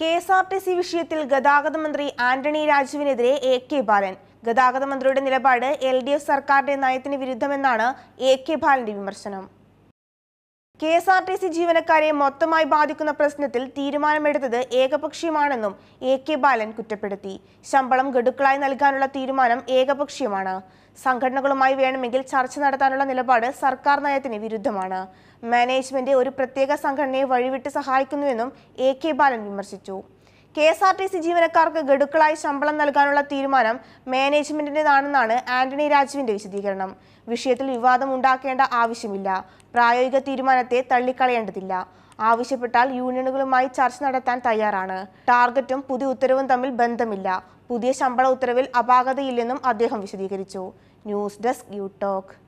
K S R T C വിഷയത്തിൽ ഗതാഗത മന്ത്രി ആന്റണി രാജുവിനെതിരെ എ കെ ബാലൻ ഗതാഗത മന്ത്രിയുടെ നിലപാട് എൽ ഡി എഫ് സർക്കാരിന്റെ നയത്തിന് വിരുദ്ധമെന്നാണ് എ കെ ബാലന്റെ വിമർശനം K S R T C ജീവനക്കാരെ മൊത്തമായി ബാധിക്കുന്ന പ്രശ്നത്തിൽ തീരുമാനമെടുത്തത് ഏകപക്ഷീയമാണെന്നും എ കെ ബാലൻ കുറ്റപ്പെടുത്തി ശമ്പളം ഗഡുക്കളായി നൽകാനുള്ള തീരുമാനം ഏകപക്ഷീയമാണ് സംഘടനകളുമായി വേണമെങ്കിൽ ചർച്ച നടത്താനുള്ള നിലപാട് സർക്കാർ നയത്തിന് വിരുദ്ധമാണ് മാനേജ്മെന്റ് ഒരു പ്രത്യേക സംഘടനയെ വഴിവിട്ട് സഹായിക്കുന്നുവെന്നും എ കെ ബാലൻ വിമർശിച്ചു K S R T C ജീവനക്കാർക്ക് ഗഡുക്കളായി ശമ്പളം നൽകാനുള്ള തീരുമാനം മാനേജ്മെന്റിന്റേതാണെന്നാണ് ആന്റണി രാജുവിന്റെ വിശദീകരണം വിഷയത്തിൽ വിവാദം ഉണ്ടാക്കേണ്ട ആവശ്യമില്ല പ്രായോഗിക തീരുമാനത്തെ തള്ളിക്കളയേണ്ടതില്ല ആവശ്യപ്പെട്ടാൽ യൂണിയനുകളുമായി ചർച്ച നടത്താൻ തയ്യാറാണ് ടാർഗറ്റും പുതിയ ഉത്തരവും തമ്മിൽ ബന്ധമില്ല പുതിയ ശമ്പള ഉത്തരവിൽ അപാകതയില്ലെന്നും അദ്ദേഹം വിശദീകരിച്ചു ന്യൂസ് ഡെസ്ക് യു ടോക്ക്